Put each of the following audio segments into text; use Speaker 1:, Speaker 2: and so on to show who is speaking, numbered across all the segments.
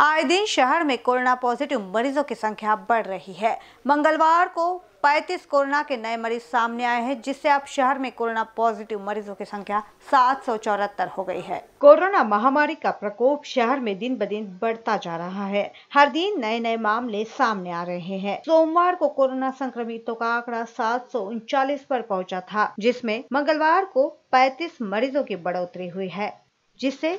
Speaker 1: आए दिन शहर में कोरोना पॉजिटिव मरीजों की संख्या बढ़ रही है मंगलवार को 35 कोरोना के नए मरीज सामने आए हैं जिससे अब शहर में कोरोना पॉजिटिव मरीजों की संख्या सात हो गई है कोरोना महामारी का प्रकोप शहर में दिन ब दिन बढ़ता जा रहा है हर दिन नए नए मामले सामने आ रहे हैं सोमवार को कोरोना संक्रमितों का आंकड़ा सात सौ उनचालीस पर पहुंचा था जिसमें मंगलवार को 35 मरीजों की बढ़ोतरी हुई है जिससे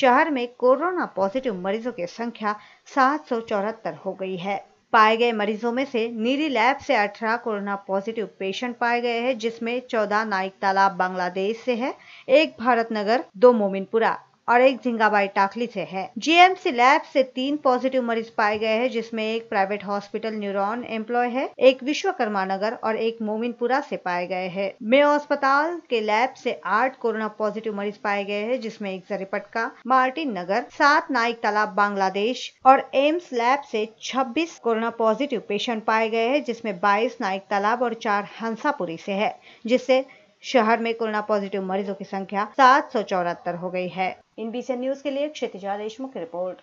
Speaker 1: शहर में कोरोना पॉजिटिव मरीजों की संख्या सात हो गई है पाए गए मरीजों में से नीरी लैब से 18 कोरोना पॉजिटिव पेशेंट पाए गए हैं जिसमें 14 नाइक तालाब बांग्लादेश से है एक भारत नगर दो मोमिनपुरा और एक झिंगाबाई टाखली से है जीएमसी लैब से तीन पॉजिटिव मरीज पाए गए हैं जिसमें एक प्राइवेट हॉस्पिटल न्यूरोन एम्प्लॉय है एक विश्वकर्मा नगर और एक मोमिनपुरा से पाए गए हैं मेयो अस्पताल के लैब से आठ कोरोना पॉजिटिव मरीज पाए गए हैं जिसमें एक जरीपटका मार्टिन नगर सात नाइक तालाब बांग्लादेश और एम्स लैब से छब्बीस कोरोना पॉजिटिव पेशेंट पाए गए हैं जिसमें बाईस नाइक तालाब और चार हंसापुरी से है जिससे शहर में कोरोना पॉजिटिव मरीजों की संख्या सात हो गई है इन बीसी न्यूज के लिए क्षितिजा देशमुख की रिपोर्ट